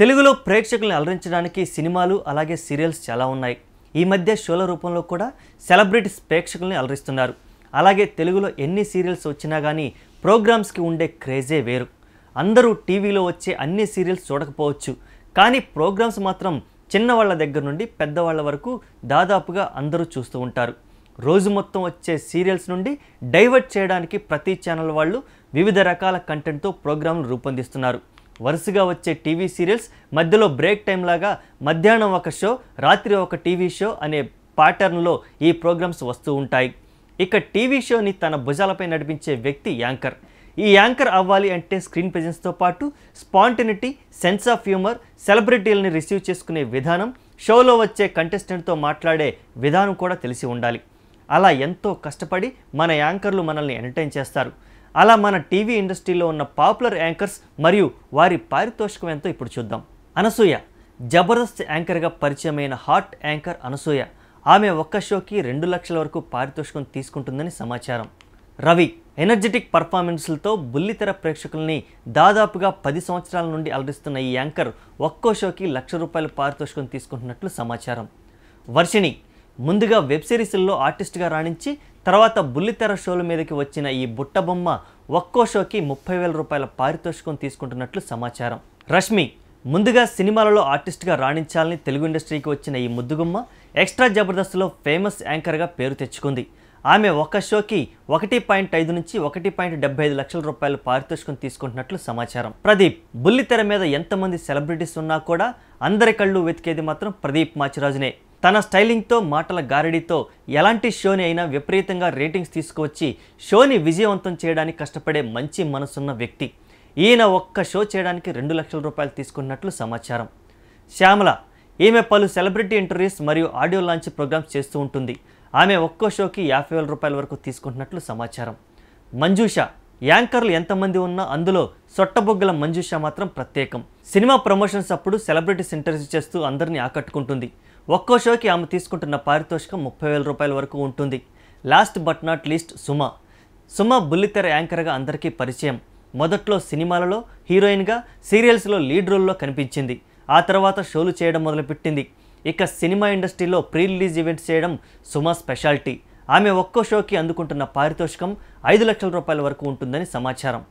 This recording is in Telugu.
తెలుగులో ప్రేక్షకులను అలరించడానికి సినిమాలు అలాగే సీరియల్స్ చాలా ఉన్నాయి ఈ మధ్య షోల రూపంలో కూడా సెలబ్రిటీస్ ప్రేక్షకుల్ని అలరిస్తున్నారు అలాగే తెలుగులో ఎన్ని సీరియల్స్ వచ్చినా కానీ ప్రోగ్రామ్స్కి ఉండే క్రేజే వేరు అందరూ టీవీలో వచ్చే అన్ని సీరియల్స్ చూడకపోవచ్చు కానీ ప్రోగ్రామ్స్ మాత్రం చిన్నవాళ్ళ దగ్గర నుండి పెద్దవాళ్ళ వరకు దాదాపుగా అందరూ చూస్తూ ఉంటారు రోజు మొత్తం వచ్చే సీరియల్స్ నుండి డైవర్ట్ చేయడానికి ప్రతి ఛానల్ వాళ్ళు వివిధ రకాల కంటెంట్తో ప్రోగ్రాంలు రూపొందిస్తున్నారు వరుసగా వచ్చే టీవీ సీరియల్స్ మధ్యలో బ్రేక్ టైం లాగా మధ్యాహ్నం ఒక షో రాత్రి ఒక టీవీ షో అనే ప్యాటర్న్లో ఈ ప్రోగ్రామ్స్ వస్తూ ఉంటాయి ఇక టీవీ షోని తన భుజాలపై నడిపించే వ్యక్తి యాంకర్ ఈ యాంకర్ అవ్వాలి అంటే స్క్రీన్ ప్రజెన్స్తో పాటు స్పాంటినిటీ సెన్స్ ఆఫ్ హ్యూమర్ సెలబ్రిటీలని రిసీవ్ చేసుకునే విధానం షోలో వచ్చే కంటెస్టెంట్తో మాట్లాడే విధానం కూడా తెలిసి ఉండాలి అలా ఎంతో కష్టపడి మన యాంకర్లు మనల్ని ఎంటర్టైన్ చేస్తారు అలా మన టీవీ ఇండస్ట్రీలో ఉన్న పాపులర్ యాంకర్స్ మరియు వారి పారితోషికం ఎంతో ఇప్పుడు చూద్దాం అనసూయ జబర్దస్త్ యాంకర్గా పరిచయమైన హాట్ యాంకర్ అనసూయ ఆమె ఒక్క షోకి రెండు లక్షల వరకు పారితోషికం తీసుకుంటుందని సమాచారం రవి ఎనర్జెటిక్ పర్ఫార్మెన్స్లతో బుల్లితెర ప్రేక్షకుల్ని దాదాపుగా పది సంవత్సరాల నుండి అలరిస్తున్న ఈ యాంకర్ ఒక్కో షోకి లక్ష రూపాయలు పారితోషికం తీసుకుంటున్నట్లు సమాచారం వర్షిణి ముందుగా వెబ్ సిరీస్ల్లో ఆర్టిస్ట్గా రాణించి తర్వాత బుల్లితెర షోల మీదకి వచ్చిన ఈ బుట్టబొమ్మ ఒక్కో షోకి ముప్పై వేల రూపాయల పారితోషికం తీసుకుంటున్నట్లు సమాచారం రష్మి ముందుగా సినిమాలలో ఆర్టిస్ట్గా రాణించాలని తెలుగు ఇండస్ట్రీకి వచ్చిన ఈ ముద్దుగుమ్మ ఎక్స్ట్రా జబర్దస్త్లో ఫేమస్ యాంకర్గా పేరు తెచ్చుకుంది ఆమె ఒక షోకి ఒకటి పాయింట్ ఐదు నుంచి ఒకటి పాయింట్ డెబ్బై ఐదు లక్షల రూపాయలు పారితోషికం తీసుకుంటున్నట్లు సమాచారం ప్రదీప్ బుల్లితెర మీద ఎంతమంది సెలబ్రిటీస్ ఉన్నా కూడా అందరి కళ్ళు వెతికేది మాత్రం ప్రదీప్ మాచిరాజునే తన స్టైలింగ్తో మాటల గారడీతో ఎలాంటి షోని అయినా విపరీతంగా రేటింగ్స్ తీసుకువచ్చి షోని విజయవంతం చేయడానికి కష్టపడే మంచి మనసున్న వ్యక్తి ఈయన ఒక్క షో చేయడానికి రెండు లక్షల రూపాయలు తీసుకున్నట్లు సమాచారం శ్యామల ఈమె పలు సెలబ్రిటీ ఇంటర్వ్యూస్ మరియు ఆడియో లాంచ్ ప్రోగ్రామ్స్ చేస్తూ ఉంటుంది ఆమె ఒక్కో షోకి యాభై వేల రూపాయల వరకు తీసుకుంటున్నట్లు సమాచారం మంజూష యాంకర్లు ఎంతమంది ఉన్నా అందులో సొట్టబొగ్గల మంజూష మాత్రం ప్రత్యేకం సినిమా ప్రమోషన్స్ అప్పుడు సెలబ్రిటీస్ ఇంటర్వ్యూ చేస్తూ అందరినీ ఆకట్టుకుంటుంది ఒక్కో షోకి ఆమె తీసుకుంటున్న పారితోషికం ముప్పై వేల రూపాయల వరకు ఉంటుంది last but not least Suma Suma బుల్లితెర యాంకర్గా అందరికీ పరిచయం మొదట్లో సినిమాలలో హీరోయిన్గా సీరియల్స్లో లీడ్ రోల్లో కనిపించింది ఆ తర్వాత షోలు చేయడం మొదలుపెట్టింది ఇక సినిమా ఇండస్ట్రీలో ప్రీ రిలీజ్ ఈవెంట్స్ చేయడం సుమ స్పెషాలిటీ ఆమె ఒక్కో షోకి అందుకుంటున్న పారితోషికం ఐదు లక్షల రూపాయల వరకు ఉంటుందని సమాచారం